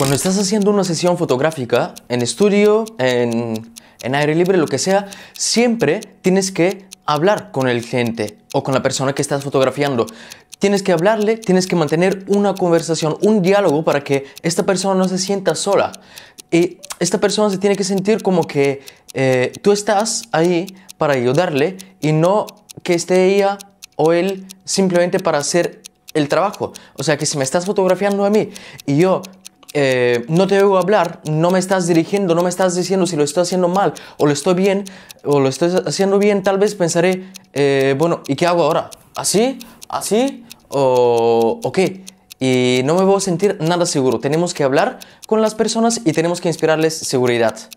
Cuando estás haciendo una sesión fotográfica, en estudio, en, en aire libre, lo que sea, siempre tienes que hablar con el cliente o con la persona que estás fotografiando. Tienes que hablarle, tienes que mantener una conversación, un diálogo para que esta persona no se sienta sola. Y esta persona se tiene que sentir como que eh, tú estás ahí para ayudarle y no que esté ella o él simplemente para hacer el trabajo. O sea que si me estás fotografiando a mí y yo eh, no te oigo hablar, no me estás dirigiendo, no me estás diciendo si lo estoy haciendo mal o lo estoy bien o lo estoy haciendo bien, tal vez pensaré, eh, bueno, ¿y qué hago ahora? ¿Así? ¿Así? ¿O qué? Y no me voy a sentir nada seguro. Tenemos que hablar con las personas y tenemos que inspirarles seguridad.